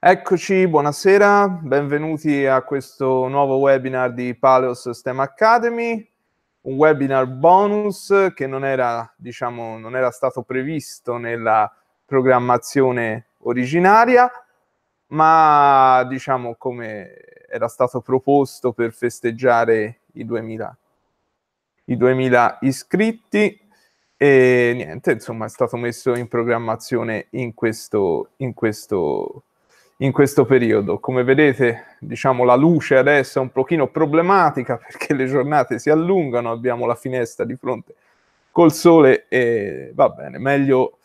Eccoci, buonasera, benvenuti a questo nuovo webinar di Paleo System Academy, un webinar bonus che non era, diciamo, non era stato previsto nella programmazione originaria, ma diciamo come era stato proposto per festeggiare i 2000, i 2000 iscritti e niente, insomma è stato messo in programmazione in questo, in questo in questo periodo. Come vedete, diciamo, la luce adesso è un pochino problematica perché le giornate si allungano, abbiamo la finestra di fronte col sole e va bene, meglio,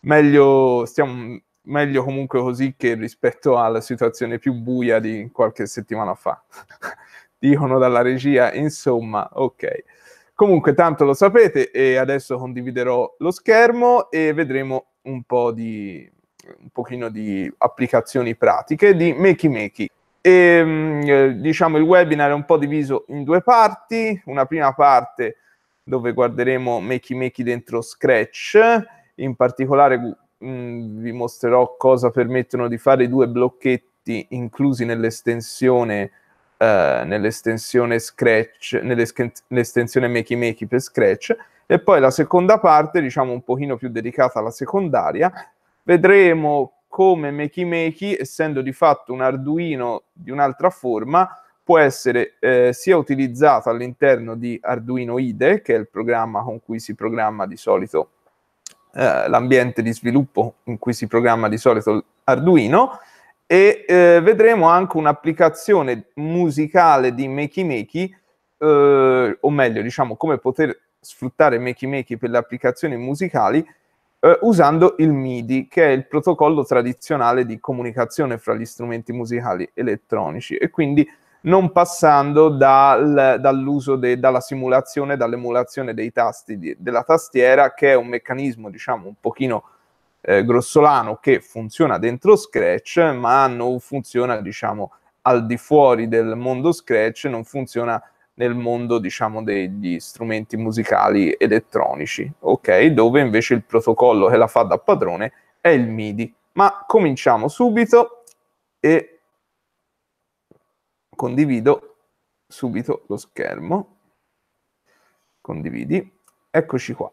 meglio, stiamo, meglio comunque così che rispetto alla situazione più buia di qualche settimana fa. Dicono dalla regia, insomma, ok. Comunque, tanto lo sapete e adesso condividerò lo schermo e vedremo un po' di un pochino di applicazioni pratiche di Makey Makey. E, ehm, eh, diciamo il webinar è un po' diviso in due parti, una prima parte dove guarderemo Makey Makey dentro Scratch, in particolare mh, mm, vi mostrerò cosa permettono di fare i due blocchetti inclusi nell'estensione Uh, nell'estensione Scratch, nell'estensione Makey Makey per Scratch, e poi la seconda parte, diciamo un pochino più dedicata alla secondaria, Vedremo come Makey essendo di fatto un Arduino di un'altra forma, può essere eh, sia utilizzato all'interno di Arduino IDE, che è il programma con cui si programma di solito eh, l'ambiente di sviluppo in cui si programma di solito Arduino, e eh, vedremo anche un'applicazione musicale di Makey Makey, eh, o meglio, diciamo come poter sfruttare Makey Makey per le applicazioni musicali eh, usando il MIDI, che è il protocollo tradizionale di comunicazione fra gli strumenti musicali elettronici e quindi non passando dal, dall'uso de, dalla simulazione, dall'emulazione dei tasti di, della tastiera, che è un meccanismo, diciamo, un pochino eh, grossolano che funziona dentro Scratch, ma non funziona, diciamo, al di fuori del mondo Scratch, non funziona nel mondo diciamo degli strumenti musicali elettronici, ok? Dove invece il protocollo che la fa da padrone è il MIDI. Ma cominciamo subito e condivido subito lo schermo. Condividi. Eccoci qua.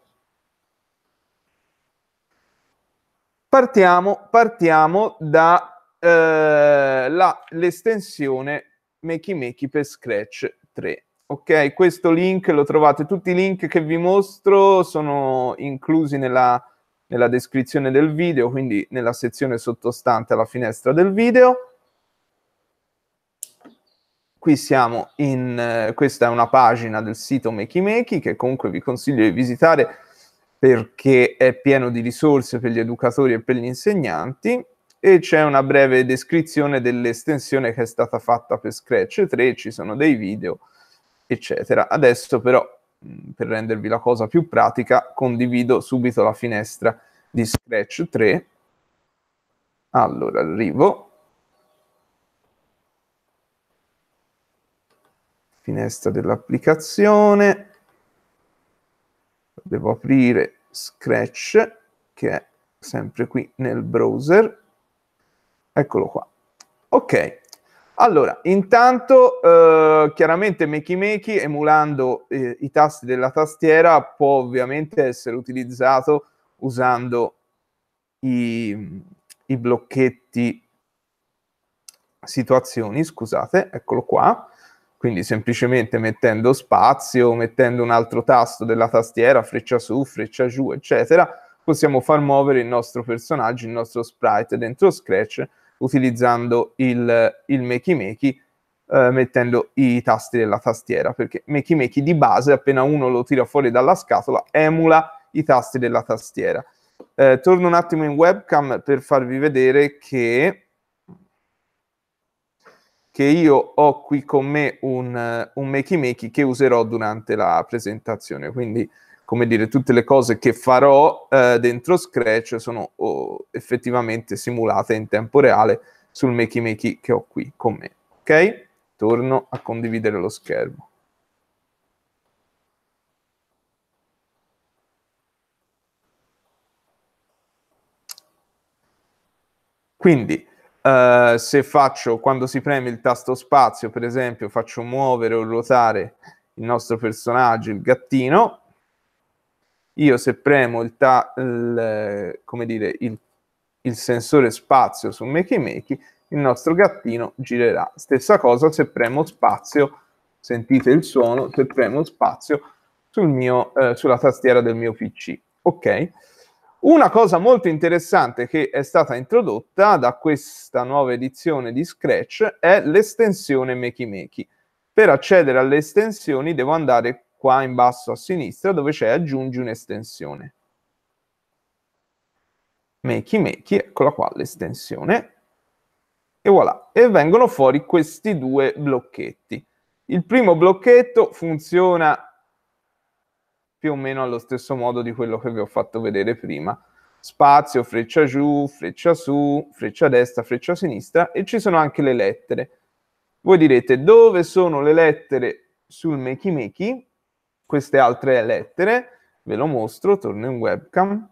Partiamo, partiamo dall'estensione eh, Makey Makey per Scratch 3 ok? Questo link lo trovate, tutti i link che vi mostro sono inclusi nella, nella descrizione del video, quindi nella sezione sottostante alla finestra del video. Qui siamo in, eh, questa è una pagina del sito Makey che comunque vi consiglio di visitare perché è pieno di risorse per gli educatori e per gli insegnanti e c'è una breve descrizione dell'estensione che è stata fatta per Scratch 3, ci sono dei video eccetera. Adesso però, per rendervi la cosa più pratica, condivido subito la finestra di Scratch 3. Allora, arrivo. Finestra dell'applicazione. Devo aprire Scratch, che è sempre qui nel browser. Eccolo qua. Ok, allora, intanto eh, chiaramente Makey Makey, emulando eh, i tasti della tastiera, può ovviamente essere utilizzato usando i, i blocchetti situazioni, scusate, eccolo qua. Quindi semplicemente mettendo spazio, mettendo un altro tasto della tastiera, freccia su, freccia giù, eccetera, possiamo far muovere il nostro personaggio, il nostro sprite dentro Scratch utilizzando il, il Makey Makey eh, mettendo i tasti della tastiera, perché Makey Makey di base, appena uno lo tira fuori dalla scatola, emula i tasti della tastiera. Eh, torno un attimo in webcam per farvi vedere che, che io ho qui con me un, un Makey Makey che userò durante la presentazione, quindi come dire, tutte le cose che farò eh, dentro Scratch sono oh, effettivamente simulate in tempo reale sul Makey Makey che ho qui con me. Ok? Torno a condividere lo schermo. Quindi, Uh, se faccio quando si preme il tasto spazio, per esempio, faccio muovere o ruotare il nostro personaggio, il gattino, io se premo il, ta, il, dire, il, il sensore spazio su Makey Makey, il nostro gattino girerà. Stessa cosa se premo spazio, sentite il suono, se premo spazio sul mio, eh, sulla tastiera del mio PC. Ok? Una cosa molto interessante che è stata introdotta da questa nuova edizione di Scratch è l'estensione Makey Makey. Per accedere alle estensioni devo andare qua in basso a sinistra dove c'è aggiungi un'estensione. Makey Makey, eccola qua l'estensione. E voilà, e vengono fuori questi due blocchetti. Il primo blocchetto funziona più o meno allo stesso modo di quello che vi ho fatto vedere prima. Spazio, freccia giù, freccia su, freccia destra, freccia sinistra e ci sono anche le lettere. Voi direte dove sono le lettere sul Makey Makey? queste altre lettere, ve lo mostro, torno in webcam.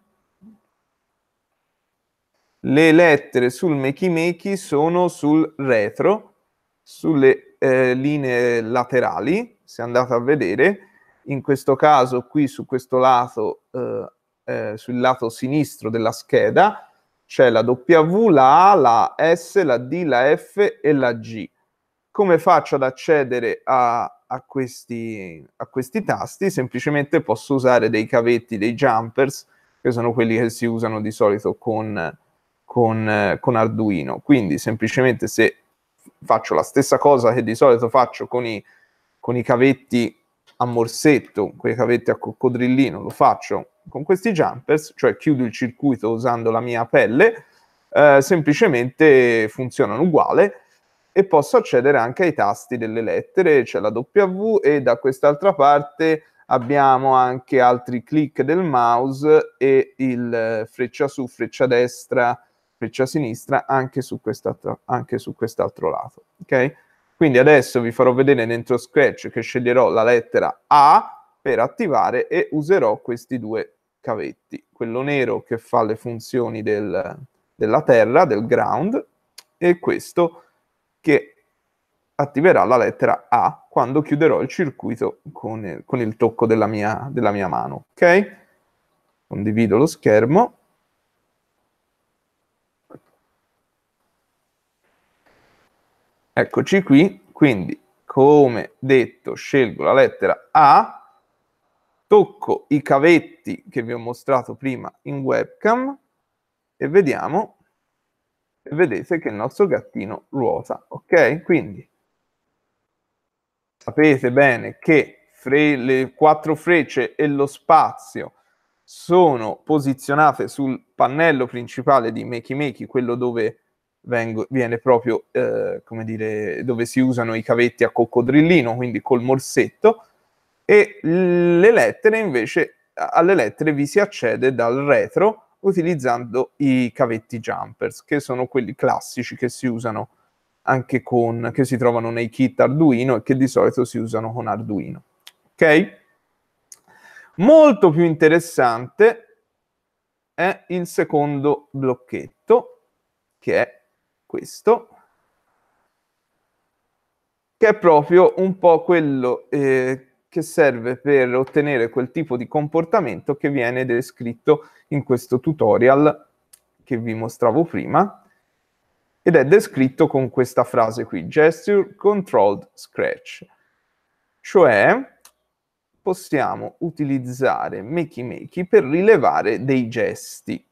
Le lettere sul makey makey sono sul retro, sulle eh, linee laterali, se andate a vedere, in questo caso qui su questo lato, eh, eh, sul lato sinistro della scheda, c'è la W, la A, la S, la D, la F e la G. Come faccio ad accedere a, a questi, a questi tasti, semplicemente posso usare dei cavetti, dei jumpers, che sono quelli che si usano di solito con, con, con Arduino. Quindi semplicemente se faccio la stessa cosa che di solito faccio con i, con i cavetti a morsetto, quei cavetti a coccodrillino, lo faccio con questi jumpers, cioè chiudo il circuito usando la mia pelle, eh, semplicemente funzionano uguale e posso accedere anche ai tasti delle lettere, c'è la W e da quest'altra parte abbiamo anche altri click del mouse e il freccia su, freccia destra, freccia sinistra anche su, quest'altro, anche su quest'altro lato. Ok? Quindi adesso vi farò vedere dentro Scratch che sceglierò la lettera A per attivare e userò questi due cavetti, quello nero che fa le funzioni del, della terra, del ground, e questo che attiverà la lettera A quando chiuderò il circuito con il, con il tocco della mia, della mia mano. Ok? Condivido lo schermo. Eccoci qui, quindi come detto scelgo la lettera A, tocco i cavetti che vi ho mostrato prima in webcam e vediamo e vedete che il nostro gattino ruota, ok? Quindi sapete bene che fre- le quattro frecce e lo spazio sono posizionate sul pannello principale di Makey Makey, quello dove vengo, viene proprio, eh, come dire, dove si usano i cavetti a coccodrillino, quindi col morsetto, e le lettere invece, alle lettere vi si accede dal retro, utilizzando i cavetti jumpers, che sono quelli classici che si usano anche con, che si trovano nei kit Arduino e che di solito si usano con Arduino. Ok? Molto più interessante è il secondo blocchetto, che è questo, che è proprio un po' quello eh, che serve per ottenere quel tipo di comportamento che viene descritto in questo tutorial che vi mostravo prima ed è descritto con questa frase qui, gesture controlled scratch, cioè possiamo utilizzare makey makey per rilevare dei gesti.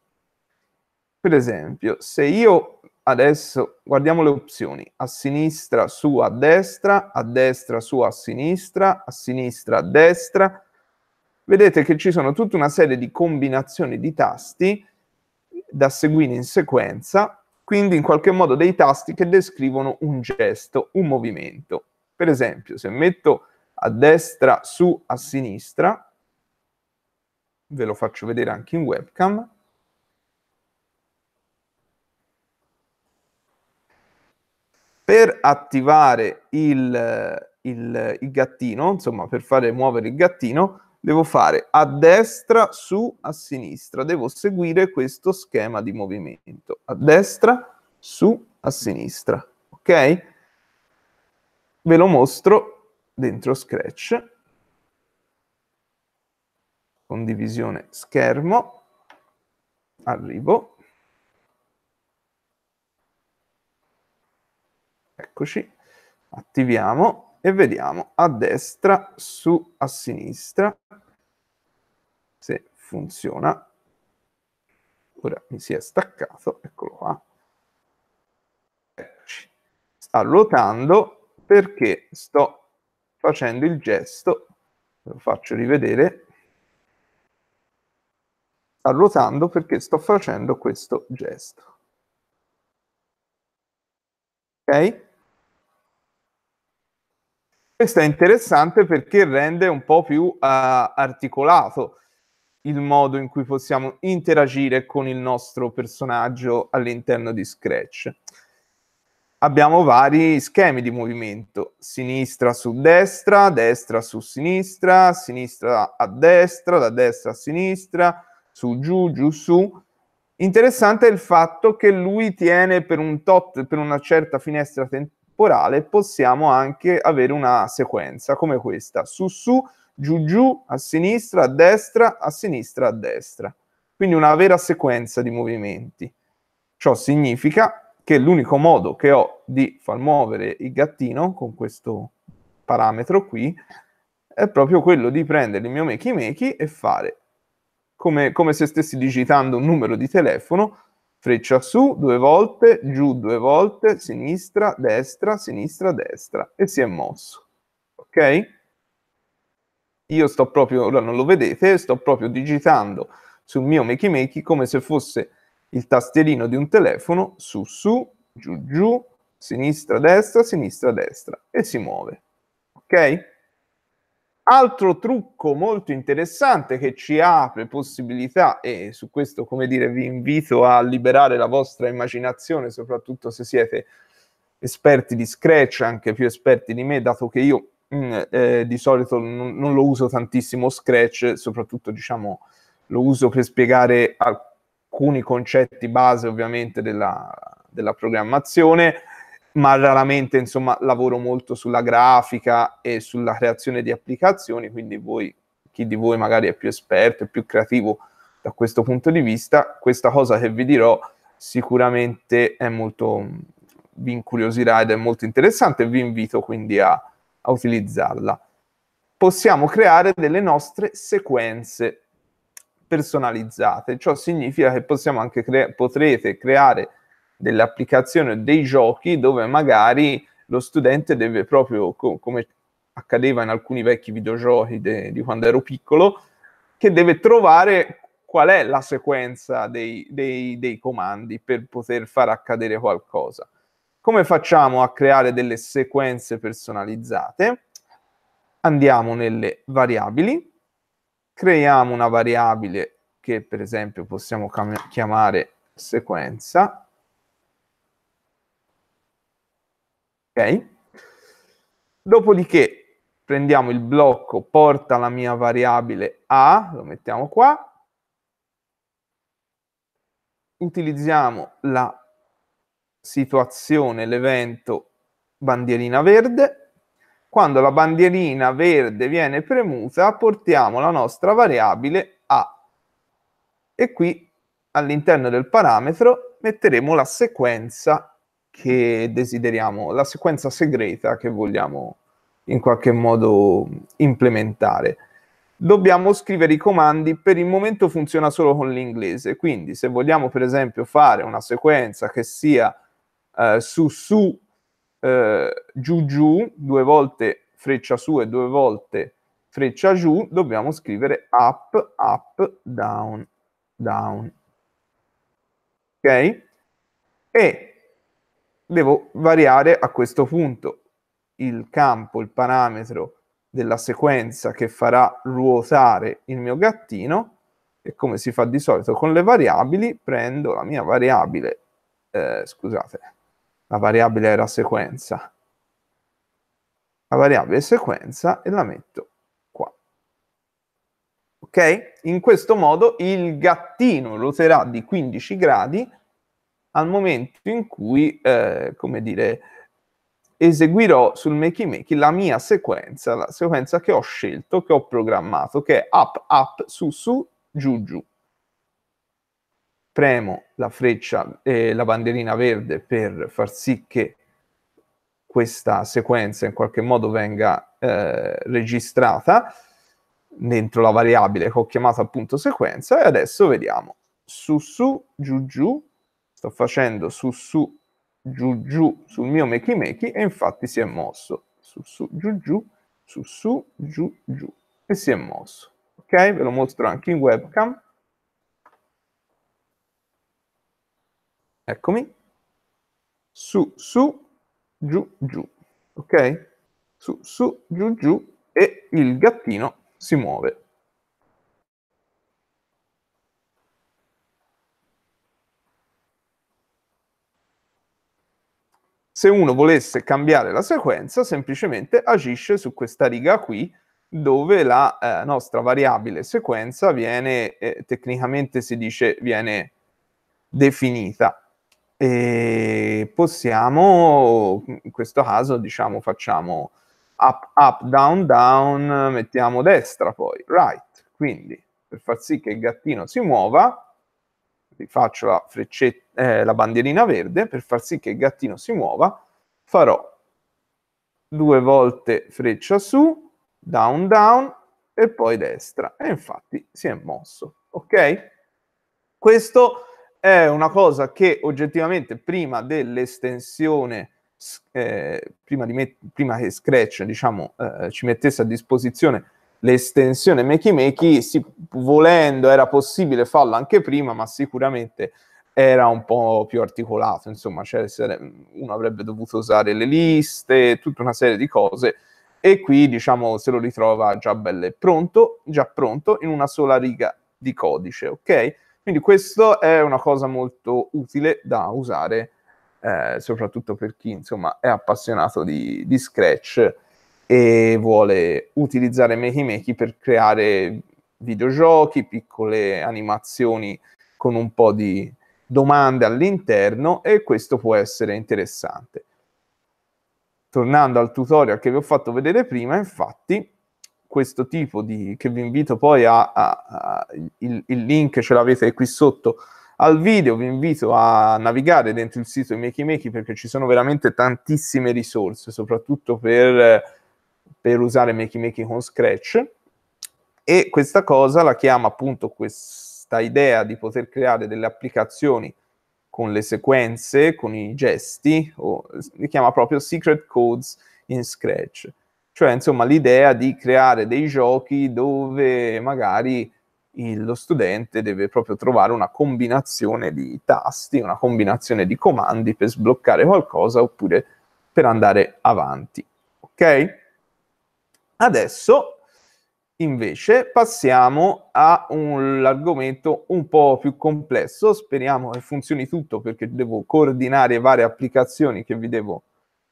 Per esempio, se io adesso guardiamo le opzioni. A sinistra, su, a destra, a destra, su, a sinistra, a sinistra, a destra. Vedete che ci sono tutta una serie di combinazioni di tasti da seguire in sequenza, quindi in qualche modo dei tasti che descrivono un gesto, un movimento. Per esempio, se metto a destra, su, a sinistra, ve lo faccio vedere anche in webcam, Per attivare il, il, il gattino, insomma per fare muovere il gattino, devo fare a destra, su, a sinistra. Devo seguire questo schema di movimento. A destra, su, a sinistra. Ok? Ve lo mostro dentro Scratch. Condivisione schermo. Arrivo. eccoci, attiviamo e vediamo a destra, su, a sinistra, se funziona. Ora mi si è staccato, eccolo qua. Eccoci. Sta ruotando perché sto facendo il gesto, lo faccio rivedere, sta ruotando perché sto facendo questo gesto. Ok? Questo è interessante perché rende un po' più uh, articolato il modo in cui possiamo interagire con il nostro personaggio all'interno di Scratch. Abbiamo vari schemi di movimento, sinistra su destra, destra su sinistra, sinistra a destra, da destra a sinistra, su giù, giù su. Interessante è il fatto che lui tiene per un tot, per una certa finestra temporale, possiamo anche avere una sequenza come questa, su su, giù giù, a sinistra, a destra, a sinistra, a destra. Quindi una vera sequenza di movimenti. Ciò significa che l'unico modo che ho di far muovere il gattino con questo parametro qui è proprio quello di prendere il mio makey makey e fare come, come se stessi digitando un numero di telefono freccia su due volte, giù due volte, sinistra, destra, sinistra, destra e si è mosso. Ok? Io sto proprio, ora non lo vedete, sto proprio digitando sul mio Makey Makey come se fosse il tastierino di un telefono su su, giù giù, sinistra, destra, sinistra, destra e si muove. Ok? Altro trucco molto interessante che ci apre possibilità, e su questo, come dire, vi invito a liberare la vostra immaginazione, soprattutto se siete esperti di Scratch, anche più esperti di me, dato che io mh, mm, eh, di solito non, non, lo uso tantissimo Scratch, soprattutto diciamo lo uso per spiegare alcuni concetti base ovviamente della, della programmazione ma raramente insomma lavoro molto sulla grafica e sulla creazione di applicazioni, quindi voi, chi di voi magari è più esperto e più creativo da questo punto di vista, questa cosa che vi dirò sicuramente è molto vi incuriosirà ed è molto interessante e vi invito quindi a, a utilizzarla. Possiamo creare delle nostre sequenze personalizzate, ciò significa che possiamo anche cre- potrete creare dell'applicazione dei giochi dove magari lo studente deve proprio, co- come accadeva in alcuni vecchi videogiochi de- di quando ero piccolo, che deve trovare qual è la sequenza dei, dei, dei comandi per poter far accadere qualcosa. Come facciamo a creare delle sequenze personalizzate? Andiamo nelle variabili, creiamo una variabile che per esempio possiamo chiamare sequenza ok? Dopodiché prendiamo il blocco, porta la mia variabile a, lo mettiamo qua, utilizziamo la situazione, l'evento bandierina verde. Quando la bandierina verde viene premuta, portiamo la nostra variabile a. E qui all'interno del parametro metteremo la sequenza che desideriamo, la sequenza segreta che vogliamo in qualche modo implementare. Dobbiamo scrivere i comandi, per il momento funziona solo con l'inglese, quindi se vogliamo per esempio fare una sequenza che sia eh, su su eh, giù giù, due volte freccia su e due volte freccia giù, dobbiamo scrivere up, up, down, down. Ok? E devo variare a questo punto il campo, il parametro della sequenza che farà ruotare il mio gattino e come si fa di solito con le variabili prendo la mia variabile, eh, scusate, la variabile era sequenza, la variabile sequenza e la metto qua. Ok? In questo modo il gattino ruoterà di 15 gradi al momento in cui, eh, come dire, eseguirò sul Makey Makey la mia sequenza, la sequenza che ho scelto, che ho programmato, che è up, up, su, su, giù, giù. Premo la freccia, eh, la bandierina verde per far sì che questa sequenza in qualche modo venga eh, registrata dentro la variabile che ho chiamato appunto sequenza e adesso vediamo su su giù giù Sto facendo su su giù giù sul mio meki meki e infatti si è mosso. Su su giù giù, su su giù giù e si è mosso. Ok? Ve lo mostro anche in webcam. Eccomi. Su su giù giù. Ok? Su su giù giù e il gattino si muove. Se uno volesse cambiare la sequenza, semplicemente agisce su questa riga qui, dove la eh, nostra variabile sequenza viene, eh, tecnicamente si dice, viene definita. E possiamo, in questo caso, diciamo, facciamo up, up, down, down, mettiamo destra poi, right. Quindi, per far sì che il gattino si muova, rifaccio la freccetta eh, la bandierina verde per far sì che il gattino si muova, farò due volte freccia su, down down e poi destra e infatti si è mosso, ok? Questo è una cosa che oggettivamente prima dell'estensione eh, prima, met- prima, che Scratch diciamo, eh, ci mettesse a disposizione l'estensione Makey Makey, si- volendo era possibile farlo anche prima, ma sicuramente era un po' più articolato, insomma, cioè mhmm, uno avrebbe dovuto usare le liste, tutta una serie di cose e qui diciamo se lo ritrova già belle pronto, già pronto in una sola riga di codice, ok? Quindi questo è una cosa molto utile da usare eh, soprattutto per chi insomma è appassionato di, di Scratch e vuole utilizzare Makey per creare videogiochi, piccole animazioni con un po' di, domande all'interno e questo può essere interessante. Tornando al tutorial che vi ho fatto vedere prima, infatti, questo tipo di... che vi invito poi a... a, a il, il link ce l'avete qui sotto al video, vi invito a navigare dentro il sito di Makey Makey perché ci sono veramente tantissime risorse, soprattutto per, per usare Makey Makey con Scratch. E questa cosa la chiama appunto questo sta idea di poter creare delle applicazioni con le sequenze, con i gesti, o, li chiama proprio secret codes in Scratch. Cioè, insomma, l'idea di creare dei giochi dove magari il, lo studente deve proprio trovare una combinazione di tasti, una combinazione di comandi per sbloccare qualcosa oppure per andare avanti. Ok? Adesso Invece passiamo a un argomento un po' più complesso, speriamo che funzioni tutto perché devo coordinare varie applicazioni che vi devo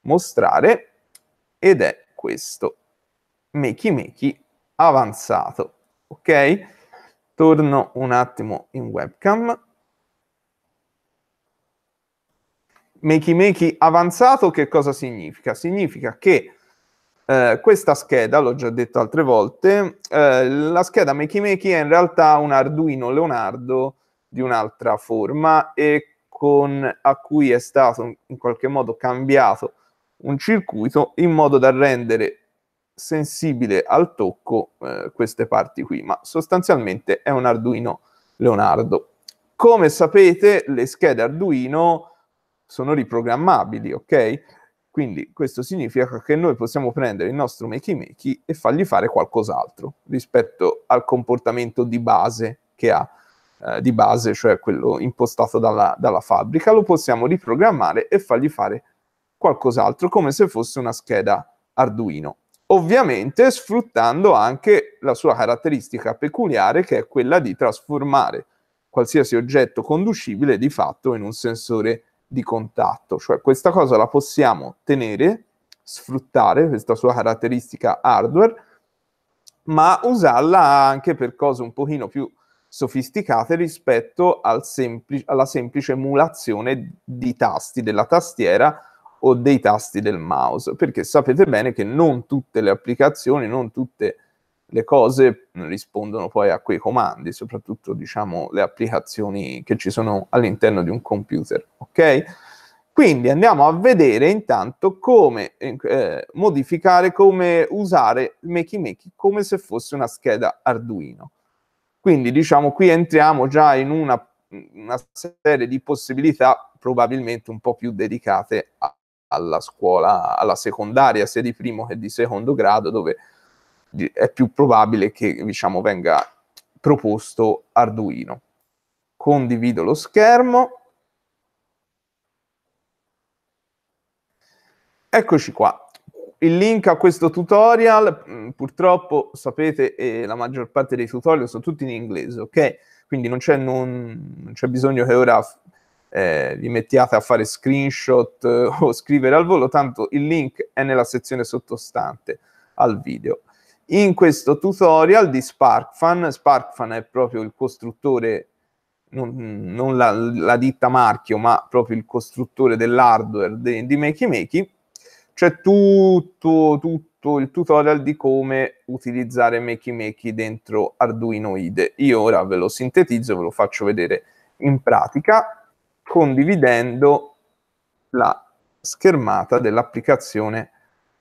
mostrare ed è questo, Makey Makey avanzato, ok? Torno un attimo in webcam. Makey Makey avanzato che cosa significa? Significa che eh, questa scheda, l'ho già detto altre volte, eh, la scheda Makey Makey è in realtà un Arduino Leonardo di un'altra forma e con, a cui è stato in qualche modo cambiato un circuito in modo da rendere sensibile al tocco eh, queste parti qui, ma sostanzialmente è un Arduino Leonardo. Come sapete, le schede Arduino sono riprogrammabili, ok? Quindi questo significa che noi possiamo prendere il nostro makey makey e fargli fare qualcos'altro rispetto al comportamento di base che ha, eh, di base, cioè quello impostato dalla, dalla fabbrica, lo possiamo riprogrammare e fargli fare qualcos'altro come se fosse una scheda Arduino. Ovviamente sfruttando anche la sua caratteristica peculiare che è quella di trasformare qualsiasi oggetto conducibile di fatto in un sensore di contatto, cioè questa cosa la possiamo tenere, sfruttare questa sua caratteristica hardware, ma usarla anche per cose un pochino più sofisticate rispetto al sempli- alla semplice emulazione di tasti della tastiera o dei tasti del mouse, perché sapete bene che non tutte le applicazioni, non tutte le le cose rispondono poi a quei comandi, soprattutto diciamo le applicazioni che ci sono all'interno di un computer, ok? Quindi andiamo a vedere intanto come eh, modificare, come usare Makey Makey come se fosse una scheda Arduino. Quindi diciamo qui entriamo già in una, una serie di possibilità probabilmente un po' più dedicate a, alla scuola, alla secondaria, sia di primo che di secondo grado, dove è più probabile che diciamo, venga proposto Arduino. Condivido lo schermo. Eccoci qua. Il link a questo tutorial, mm, purtroppo sapete, eh, la maggior parte dei tutorial sono tutti in inglese, ok? Quindi non c'è, non, non c'è bisogno che ora eh, vi mettiate a fare screenshot eh, o scrivere al volo, tanto il link è nella sezione sottostante al video in questo tutorial di SparkFan, SparkFan è proprio il costruttore, non, non la, la, ditta marchio, ma proprio il costruttore dell'hardware di, di Makey Makey, c'è tutto, tutto il tutorial di come utilizzare Makey Makey dentro Arduino IDE. Io ora ve lo sintetizzo, ve lo faccio vedere in pratica, condividendo la schermata dell'applicazione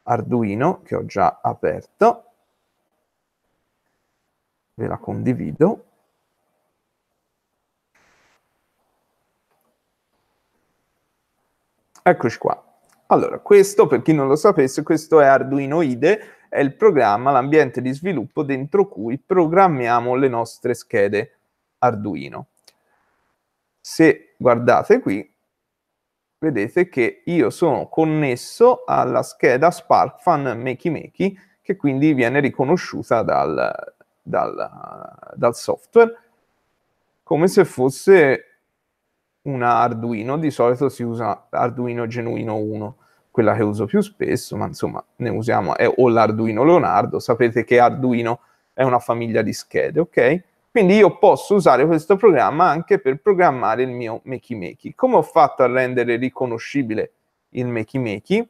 Arduino che ho già aperto ve la condivido. Eccoci qua. Allora, questo, per chi non lo sapesse, questo è Arduino IDE, è il programma, l'ambiente di sviluppo dentro cui programmiamo le nostre schede Arduino. Se guardate qui, vedete che io sono connesso alla scheda SparkFun Makey che quindi viene riconosciuta dal, dal, dal software, come se fosse una Arduino, di solito si usa Arduino Genuino 1, quella che uso più spesso, ma insomma ne usiamo, è, eh, o l'Arduino Leonardo, sapete che Arduino è una famiglia di schede, ok? Quindi io posso usare questo programma anche per programmare il mio Makey Makey. Come ho fatto a rendere riconoscibile il Makey Makey?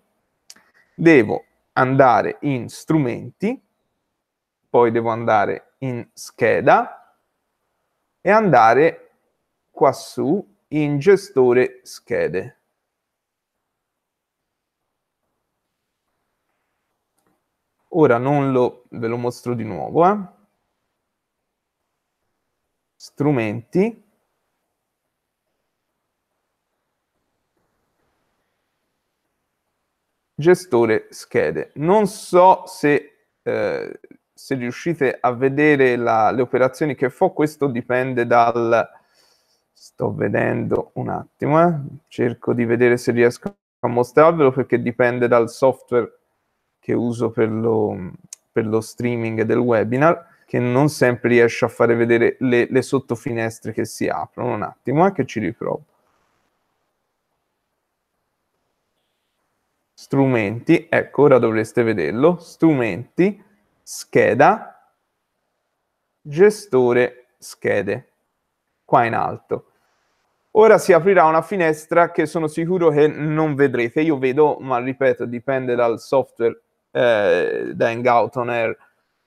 Devo andare in strumenti, poi devo andare in scheda e andare quassù in gestore schede. Ora non lo, ve lo mostro di nuovo, eh. strumenti, gestore schede. Non so se eh, se riuscite a vedere la, le operazioni che fa, questo dipende dal... Sto vedendo un attimo, eh. cerco di vedere se riesco a mostrarvelo perché dipende dal software che uso per lo, per lo streaming del webinar, che non sempre riesce a fare vedere le, le sottofinestre che si aprono. Un attimo, anche eh, ci riprovo. Strumenti, ecco, ora dovreste vederlo. Strumenti scheda, gestore schede, qua in alto. Ora si aprirà una finestra che sono sicuro che non vedrete. Io vedo, ma ripeto, dipende dal software eh, da on Air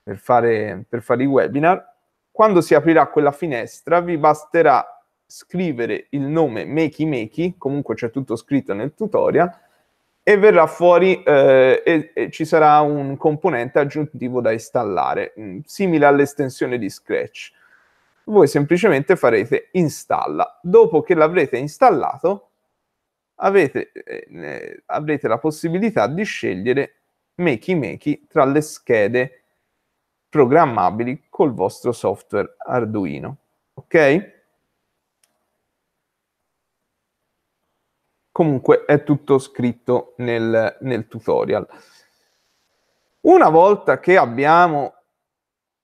per fare, per fare i webinar. Quando si aprirà quella finestra vi basterà scrivere il nome Makey Makey, comunque c'è tutto scritto nel tutorial, e verrà fuori eh, e, e, ci sarà un componente aggiuntivo da installare, mh, mm, simile all'estensione di Scratch. Voi semplicemente farete installa. Dopo che l'avrete installato, avete, eh, avrete la possibilità di scegliere Makey Makey tra le schede programmabili col vostro software Arduino. Ok? Comunque è tutto scritto nel, nel tutorial. Una volta che abbiamo,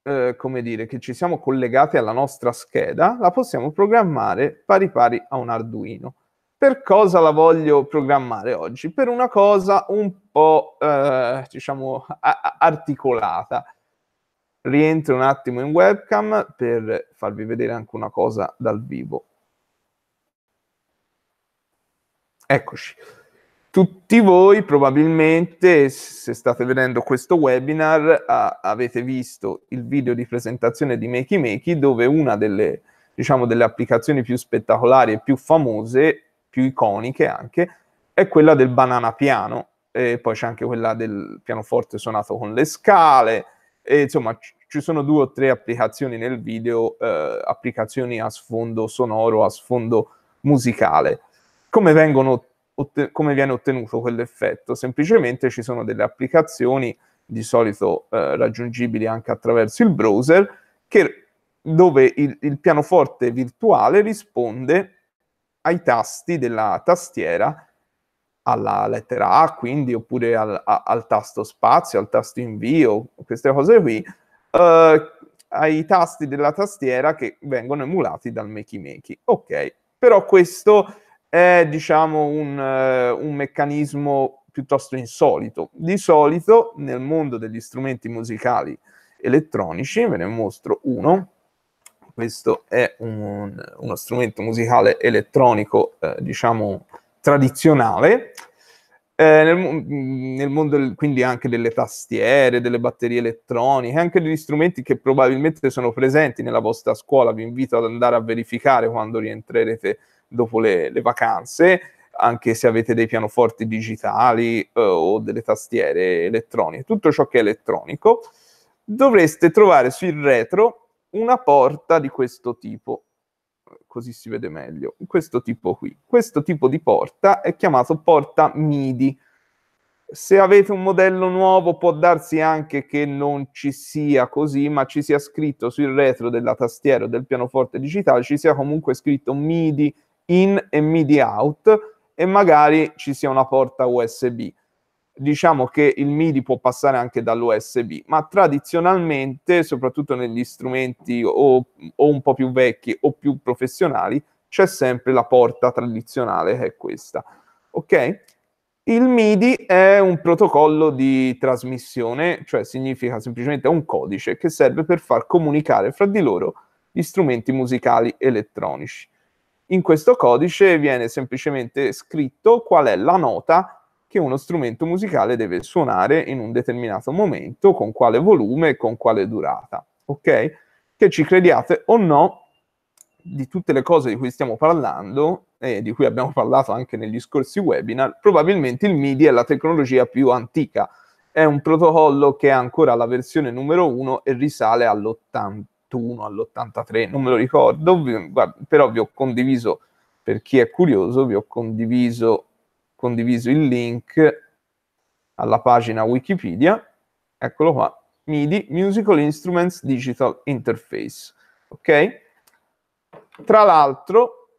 eh, come dire, che ci siamo collegati alla nostra scheda, la possiamo programmare pari pari a un Arduino. Per cosa la voglio programmare oggi? Per una cosa un po', eh, diciamo, a- articolata rientro un attimo in webcam per farvi vedere anche una cosa dal vivo. Eccoci. Tutti voi probabilmente, se state vedendo questo webinar, a- avete visto il video di presentazione di Makey Makey dove una delle, diciamo, delle applicazioni più spettacolari e più famose, più iconiche anche, è quella del banana piano. E poi c'è anche quella del pianoforte suonato con le scale. E, insomma, c- ci sono due o tre applicazioni nel video, eh, applicazioni a sfondo sonoro, a sfondo musicale. Come, vengono, otte, come viene ottenuto quell'effetto? Semplicemente ci sono delle applicazioni, di solito eh, raggiungibili anche attraverso il browser, che, dove il, il pianoforte virtuale risponde ai tasti della tastiera alla lettera A, quindi, oppure al, a, al, tasto spazio, al tasto invio, queste cose qui, eh, ai tasti della tastiera che vengono emulati dal Makey Makey. Ok, però questo è diciamo un, eh, un meccanismo piuttosto insolito. Di solito nel mondo degli strumenti musicali elettronici, ve ne mostro uno, questo è un, uno strumento musicale elettronico, eh, diciamo, tradizionale, eh, nel, nel, mondo del, quindi anche delle tastiere, delle batterie elettroniche, anche degli strumenti che probabilmente sono presenti nella vostra scuola, vi invito ad andare a verificare quando rientrerete dopo le, le vacanze, anche se avete dei pianoforti digitali eh, o delle tastiere elettroniche, tutto ciò che è elettronico, dovreste trovare sul retro una porta di questo tipo, così si vede meglio, questo tipo qui. Questo tipo di porta è chiamato porta MIDI. Se avete un modello nuovo può darsi anche che non ci sia così, ma ci sia scritto sul retro della tastiera o del pianoforte digitale, ci sia comunque scritto MIDI in e MIDI out e magari ci sia una porta USB. Diciamo che il MIDI può passare anche dall'USB, ma tradizionalmente, soprattutto negli strumenti o, o un po' più vecchi o più professionali, c'è sempre la porta tradizionale che è questa. Ok? Il MIDI è un protocollo di trasmissione, cioè significa semplicemente un codice che serve per far comunicare fra di loro gli strumenti musicali elettronici. In questo codice viene semplicemente scritto qual è la nota che uno strumento musicale deve suonare in un determinato momento, con quale volume e con quale durata. Ok? Che ci crediate o no, di tutte le cose di cui stiamo parlando e di cui abbiamo parlato anche negli scorsi webinar, probabilmente il MIDI è la tecnologia più antica. È un protocollo che è ancora la versione numero 1 e risale all'80 all'83, non me lo ricordo, vi, guarda, però vi ho condiviso, per chi è curioso, vi ho condiviso, condiviso il link alla pagina Wikipedia, eccolo qua, MIDI, Musical Instruments Digital Interface, ok? Tra l'altro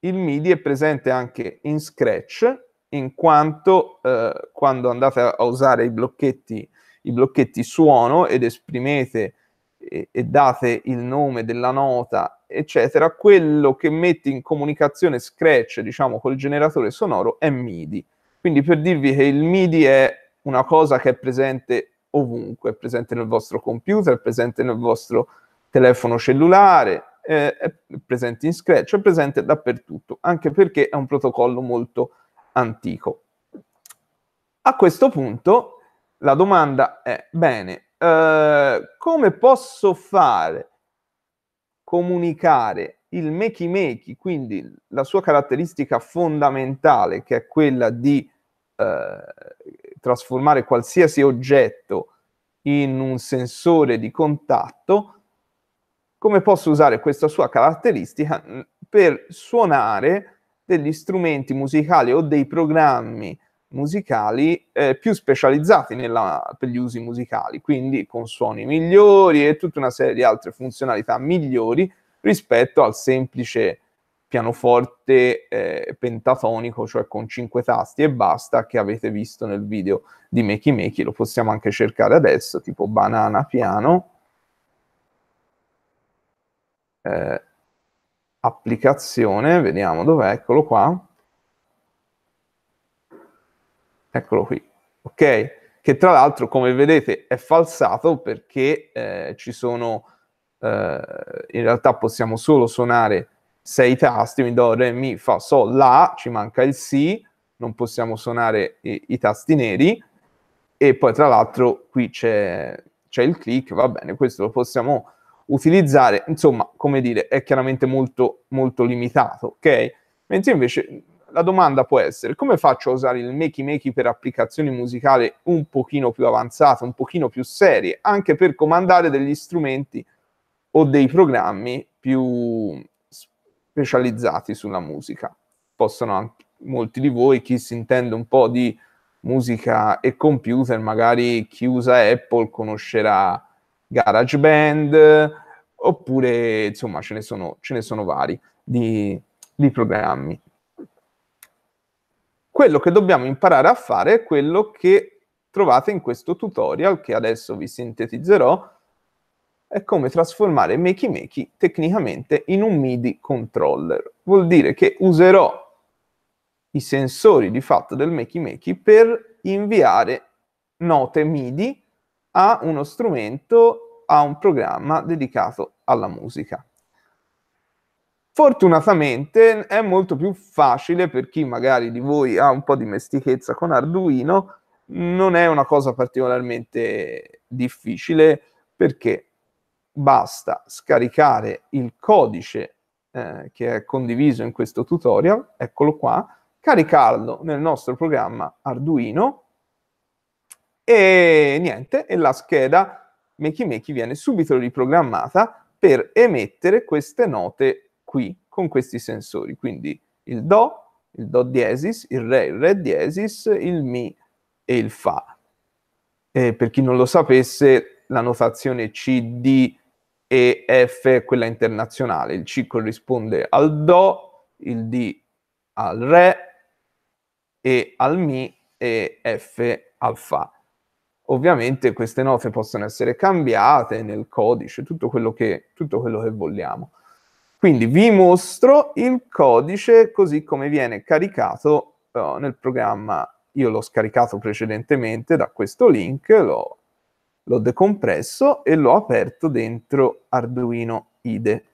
il MIDI è presente anche in Scratch, in quanto eh, quando andate a usare i blocchetti, i blocchetti suono ed esprimete e, e date il nome della nota, eccetera, quello che metti in comunicazione Scratch, diciamo, col generatore sonoro è MIDI. Quindi per dirvi che il MIDI è una cosa che è presente ovunque, è presente nel vostro computer, è presente nel vostro telefono cellulare, è presente in Scratch, è presente dappertutto, anche perché è un protocollo molto antico. A questo punto la domanda è, bene, eh, come posso fare comunicare il makey makey, quindi la sua caratteristica fondamentale che è quella di eh, trasformare qualsiasi oggetto in un sensore di contatto, come posso usare questa sua caratteristica mm, per suonare degli strumenti musicali o dei programmi musicali eh, più specializzati nella, per gli usi musicali, quindi con suoni migliori e tutta una serie di altre funzionalità migliori rispetto al semplice pianoforte eh, pentatonico, cioè con cinque tasti e basta, che avete visto nel video di Makey Makey, lo possiamo anche cercare adesso, tipo banana piano, eh, applicazione, vediamo dov'è, eccolo qua, Eccolo qui, ok? Che tra l'altro, come vedete, è falsato perché eh, ci sono, eh, in realtà possiamo solo suonare sei tasti, quindi do, re, mi, fa, sol, la, ci manca il si, non possiamo suonare i, i tasti neri, e poi tra l'altro qui c'è, c'è il click, va bene, questo lo possiamo utilizzare, insomma, come dire, è chiaramente molto, molto limitato, ok? Mentre invece la domanda può essere come faccio a usare il Makey Makey per applicazioni musicali un pochino più avanzate, un pochino più serie, anche per comandare degli strumenti o dei programmi più specializzati sulla musica. Possono anche molti di voi, chi si intende un po' di musica e computer, magari chi usa Apple conoscerà GarageBand, oppure insomma ce ne sono, ce ne sono vari di, di programmi. Quello che dobbiamo imparare a fare è quello che trovate in questo tutorial che adesso vi sintetizzerò, è come trasformare Makey Makey tecnicamente in un MIDI controller. Vuol dire che userò i sensori di fatto del Makey Makey per inviare note MIDI a uno strumento, a un programma dedicato alla musica. Fortunatamente è molto più facile per chi magari di voi ha un po' di mestichezza con Arduino, non è una cosa particolarmente difficile perché basta scaricare il codice eh, che è condiviso in questo tutorial, eccolo qua, caricarlo nel nostro programma Arduino e niente, e la scheda MakeMake viene subito riprogrammata per emettere queste note qui con questi sensori, quindi il Do, il Do diesis, il Re, il Re diesis, il Mi e il Fa. E per chi non lo sapesse, la notazione C, D e F è quella internazionale, il C corrisponde al Do, il D al Re e al Mi e F al Fa. Ovviamente queste note possono essere cambiate nel codice, tutto quello che, tutto quello che vogliamo. Quindi vi mostro il codice così come viene caricato uh, nel programma. Io l'ho scaricato precedentemente da questo link, l'ho, l'ho decompresso e l'ho aperto dentro Arduino IDE.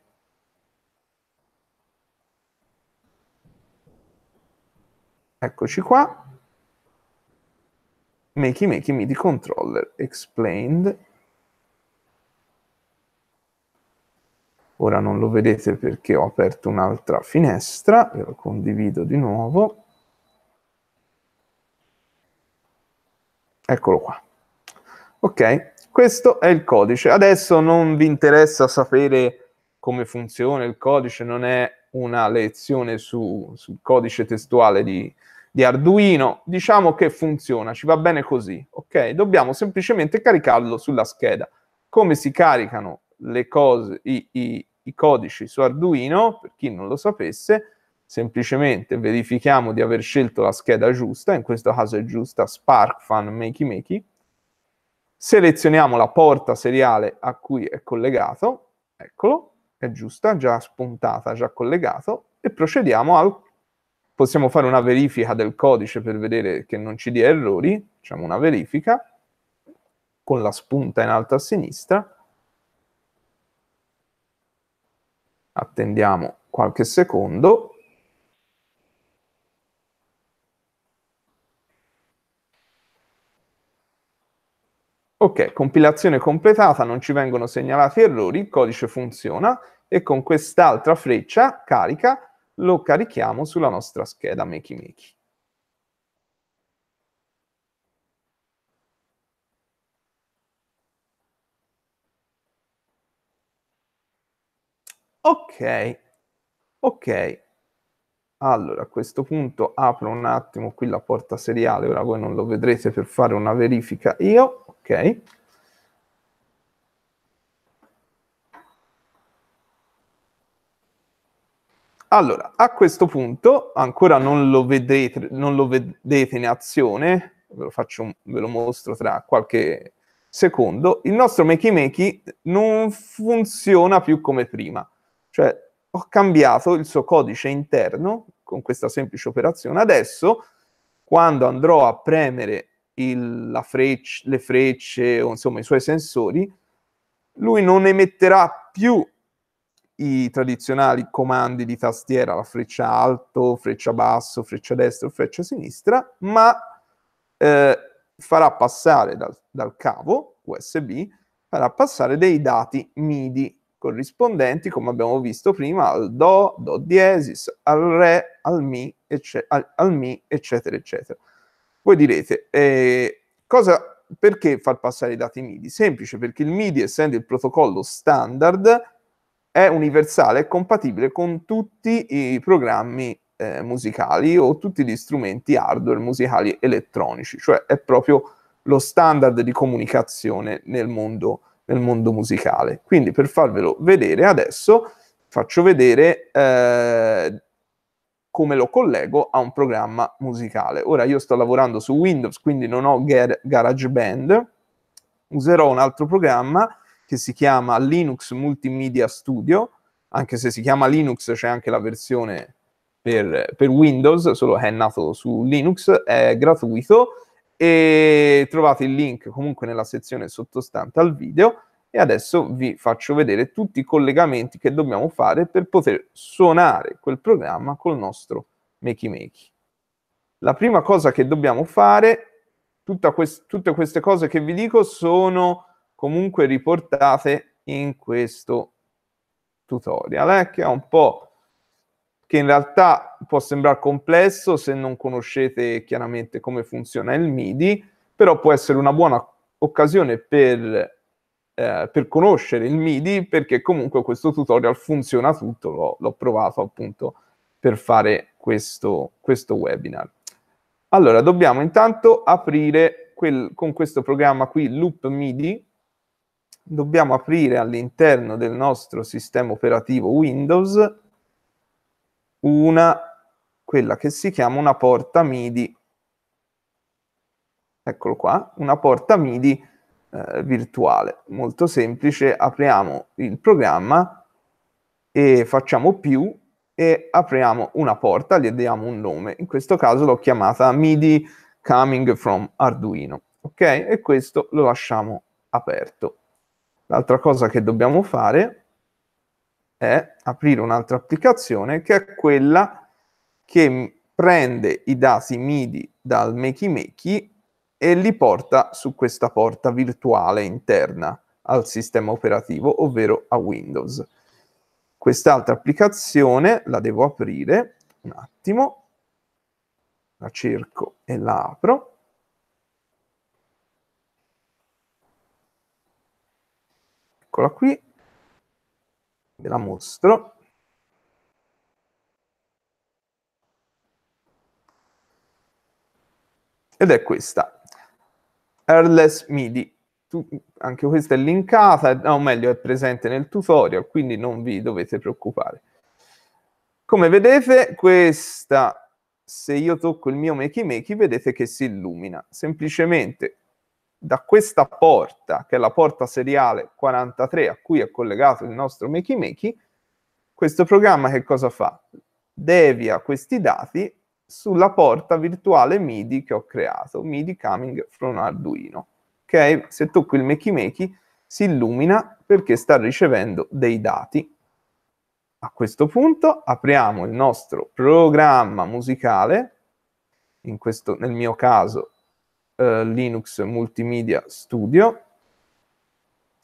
Eccoci qua. Makey Makey MIDI Controller Explained Ora non lo vedete perché ho aperto un'altra finestra, ve lo condivido di nuovo. Eccolo qua. Ok, questo è il codice. Adesso non vi interessa sapere come funziona il codice, non è una lezione su, sul codice testuale di, di Arduino. Diciamo che funziona, ci va bene così, ok? Dobbiamo semplicemente caricarlo sulla scheda. Come si caricano le cose, i, i, i codici su Arduino, per chi non lo sapesse, semplicemente verifichiamo di aver scelto la scheda giusta, in questo caso è giusta Spark Makey Makey, selezioniamo la porta seriale a cui è collegato, eccolo, è giusta, già spuntata, già collegato, e procediamo al... possiamo fare una verifica del codice per vedere che non ci dia errori, facciamo una verifica, con la spunta in alto a sinistra, Attendiamo qualche secondo. Ok, compilazione completata, non ci vengono segnalati errori, il codice funziona e con quest'altra freccia carica lo carichiamo sulla nostra scheda Makey Makey. Ok, ok. Allora, a questo punto apro un attimo qui la porta seriale, ora voi non lo vedrete per fare una verifica io, ok. Allora, a questo punto, ancora non lo vedrete, non lo vedete in azione, ve lo, faccio, ve lo mostro tra qualche secondo, il nostro Makey Makey non funziona più come prima. Cioè ho cambiato il suo codice interno con questa semplice operazione. Adesso, quando andrò a premere il, freccia, le frecce o insomma i suoi sensori, lui non emetterà più i tradizionali comandi di tastiera, la freccia alto, freccia basso, freccia destra freccia sinistra, ma eh, farà passare dal, dal cavo USB, farà passare dei dati MIDI corrispondenti, come abbiamo visto prima, al Do, Do diesis, al Re, al Mi, ecce, al, al mi eccetera, eccetera. Voi direte, eh, cosa, perché far passare i dati MIDI? Semplice, perché il MIDI, essendo il protocollo standard, è universale, è compatibile con tutti i programmi eh, musicali o tutti gli strumenti hardware musicali elettronici, cioè è proprio lo standard di comunicazione nel mondo nel mondo musicale. Quindi per farvelo vedere adesso faccio vedere eh, come lo collego a un programma musicale. Ora io sto lavorando su Windows, quindi non ho Gar- GarageBand, userò un altro programma che si chiama Linux Multimedia Studio, anche se si chiama Linux c'è anche la versione per, per Windows, solo è nato su Linux, è gratuito e trovate il link comunque nella sezione sottostante al video e adesso vi faccio vedere tutti i collegamenti che dobbiamo fare per poter suonare quel programma col nostro Makey Makey. La prima cosa che dobbiamo fare, quest- tutte queste cose che vi dico sono comunque riportate in questo tutorial, eh, che è un po' che in realtà può sembrare complesso se non conoscete chiaramente come funziona il MIDI, però può essere una buona occasione per, eh, per conoscere il MIDI perché comunque questo tutorial funziona tutto, l'ho, l'ho provato appunto per fare questo, questo, webinar. Allora, dobbiamo intanto aprire quel, con questo programma qui, Loop MIDI, dobbiamo aprire all'interno del nostro sistema operativo Windows una, quella che si chiama una porta MIDI. Eccolo qua, una porta MIDI eh, virtuale. Molto semplice, apriamo il programma e facciamo più e apriamo una porta, gli diamo un nome. In questo caso l'ho chiamata MIDI coming from Arduino. Ok? E questo lo lasciamo aperto. L'altra cosa che dobbiamo fare è aprire un'altra applicazione che è quella che prende i dati MIDI dal Makey Makey e li porta su questa porta virtuale interna al sistema operativo, ovvero a Windows. Quest'altra applicazione la devo aprire un attimo, la cerco e la apro. Eccola qui, ve la mostro. Ed è questa, Airless MIDI. Tu, anche questa è linkata, o meglio è presente nel tutorial, quindi non vi dovete preoccupare. Come vedete, questa, se io tocco il mio Makey Makey, vedete che si illumina. Semplicemente da questa porta, che è la porta seriale 43 a cui è collegato il nostro Makey Makey, questo programma che cosa fa? Devia questi dati sulla porta virtuale MIDI che ho creato, MIDI coming from Arduino. Ok? Se tocco il Makey Makey si illumina perché sta ricevendo dei dati. A questo punto apriamo il nostro programma musicale, in questo, nel mio caso eh, Linux Multimedia Studio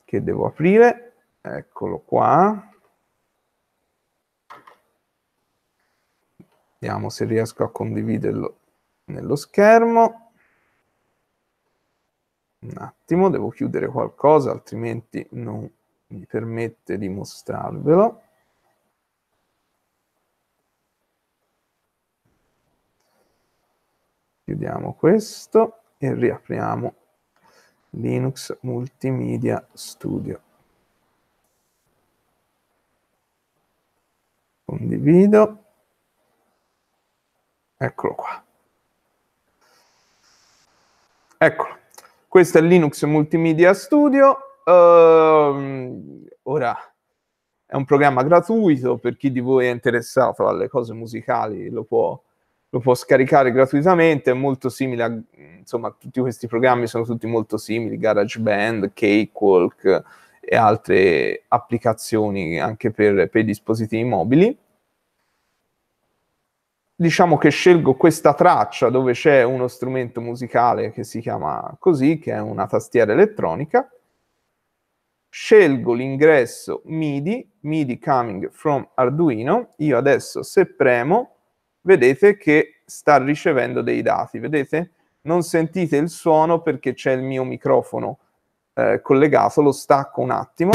che devo aprire, eccolo qua. Vediamo se riesco a condividerlo nello schermo. Un attimo, devo chiudere qualcosa, altrimenti non mi permette di mostrarvelo. Chiudiamo questo e riapriamo Linux Multimedia Studio. Condivido. Eccolo qua. Eccolo. Questo è Linux Multimedia Studio. Uh, ora è un programma gratuito per chi di voi è interessato alle cose musicali lo può lo può scaricare gratuitamente, è molto simile a, insomma, tutti questi programmi sono tutti molto simili, GarageBand, Cakewalk e altre applicazioni anche per, per dispositivi mobili. Diciamo che scelgo questa traccia dove c'è uno strumento musicale che si chiama così, che è una tastiera elettronica. Scelgo l'ingresso MIDI, MIDI coming from Arduino. Io adesso se premo vedete che sta ricevendo dei dati, vedete? Non sentite il suono perché c'è il mio microfono eh, collegato, lo stacco un attimo.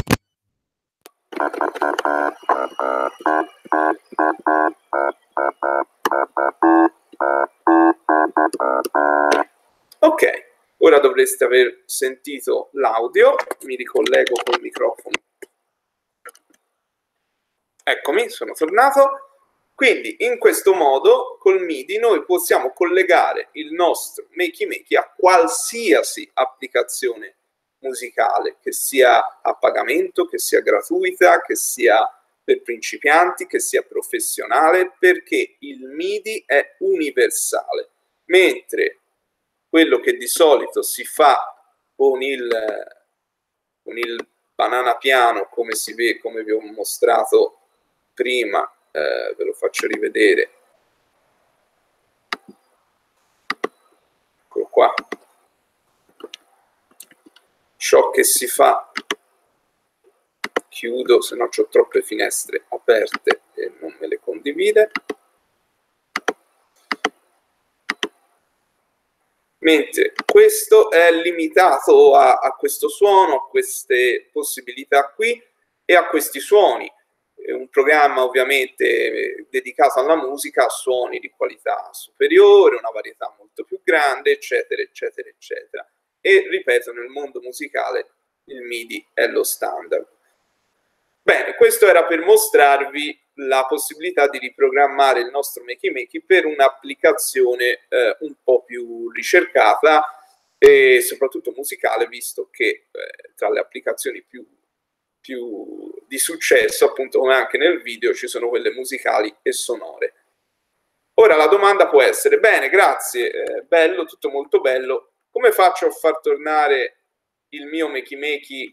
Ok, ora dovreste aver sentito l'audio, mi ricollego col microfono. Eccomi, sono tornato. Quindi in questo modo col MIDI noi possiamo collegare il nostro Makey Makey a qualsiasi applicazione musicale, che sia a pagamento, che sia gratuita, che sia per principianti, che sia professionale, perché il MIDI è universale, mentre quello che di solito si fa con il, con il banana piano, come, si ve, come vi ho mostrato prima, eh, ve lo faccio rivedere eccolo qua ciò che si fa chiudo se no ho troppe finestre aperte e non me le condivide mentre questo è limitato a, a questo suono a queste possibilità qui e a questi suoni eh, un programma ovviamente eh, dedicato alla musica, suoni di qualità superiore, una varietà molto più grande, eccetera, eccetera, eccetera. E ripeto, nel mondo musicale il MIDI è lo standard. Bene, questo era per mostrarvi la possibilità di riprogrammare il nostro Makey Makey per un'applicazione eh, un po' più ricercata e soprattutto musicale, visto che eh, tra le applicazioni più più di successo, appunto come anche nel video ci sono quelle musicali e sonore. Ora la domanda può essere, bene, grazie, eh, bello, tutto molto bello, come faccio a far tornare il mio Makey Makey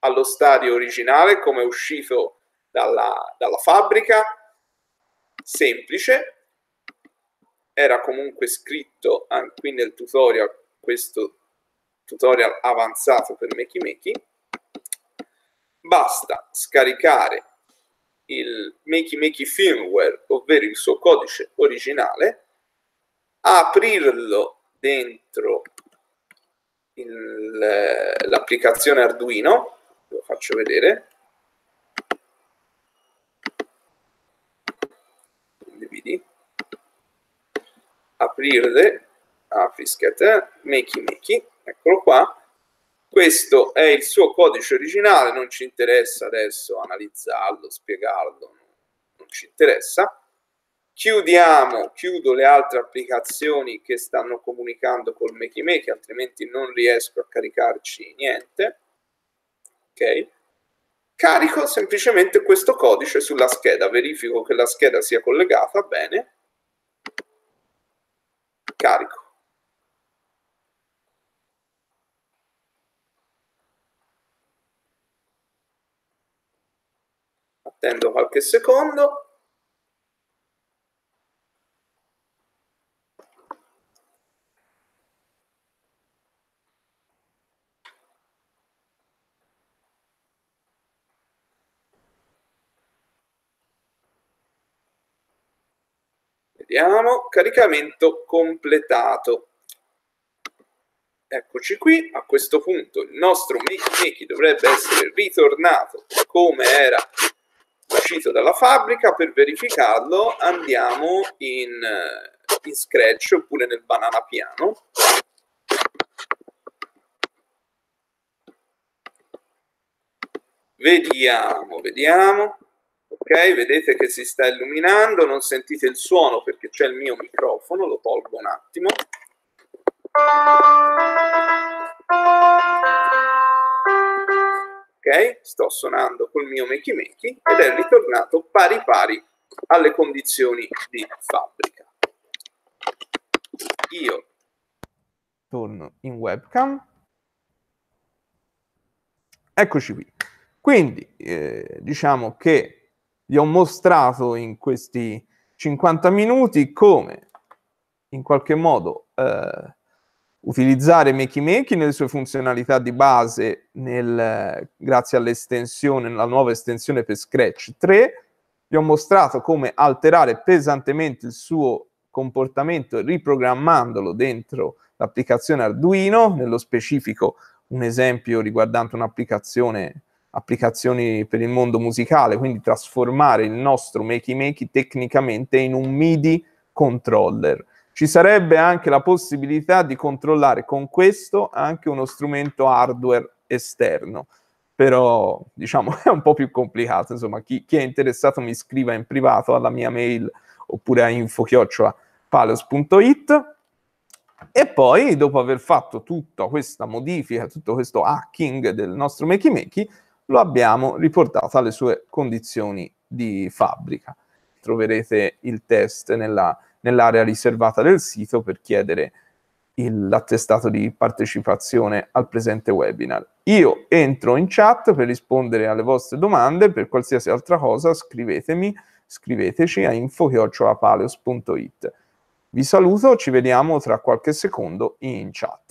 allo stadio originale, come è uscito dalla, dalla fabbrica? Semplice, era comunque scritto qui nel tutorial, questo tutorial avanzato per Makey Makey, basta scaricare il Makey Makey firmware, ovvero il suo codice originale, aprirlo dentro eh, l'applicazione Arduino, lo faccio vedere, condividi, aprirle, ah, fischiate, Makey Makey, eccolo qua, questo è il suo codice originale, non ci interessa adesso analizzarlo, spiegarlo, non ci interessa. Chiudiamo, chiudo le altre applicazioni che stanno comunicando col MakeMake, altrimenti non riesco a caricarci niente. Ok? Carico semplicemente questo codice sulla scheda, verifico che la scheda sia collegata bene. Carico. attendo qualche secondo. Vediamo, caricamento completato. Eccoci qui, a questo punto il nostro Mickey dovrebbe essere ritornato come era uscito dalla fabbrica, per verificarlo andiamo in, eh, in Scratch oppure nel Banana Piano Vediamo, vediamo. Ok, vedete che si sta illuminando, non sentite il suono perché c'è il mio microfono, lo tolgo un attimo ok? Sto suonando col mio Makey Makey ed è ah. ritornato pari pari alle condizioni di fabbrica. Io torno in webcam. Eccoci qui. Quindi eh, diciamo che vi ho mostrato in questi 50 minuti come in qualche modo eh, utilizzare MakeMake nelle sue funzionalità di base nel, grazie all'estensione, la nuova estensione per Scratch 3. Vi ho mostrato come alterare pesantemente il suo comportamento riprogrammandolo dentro l'applicazione Arduino, nello specifico un esempio riguardante un'applicazione applicazioni per il mondo musicale, quindi trasformare il nostro Makey Makey tecnicamente in un MIDI controller. Ci sarebbe anche la possibilità di controllare con questo anche uno strumento hardware esterno, però diciamo è un po' più complicato, insomma chi, chi è interessato mi scriva in privato alla mia mail oppure a info-palos.it e poi dopo aver fatto tutta questa modifica, tutto questo hacking del nostro Makey Makey, lo abbiamo riportato alle sue condizioni di fabbrica. Troverete il test nella nell'area riservata del sito per chiedere il, l'attestato di partecipazione al presente webinar. Io entro in chat per rispondere alle vostre domande, per qualsiasi altra cosa scrivetemi, scriveteci a info.paleos.it. Vi saluto, ci vediamo tra qualche secondo in chat.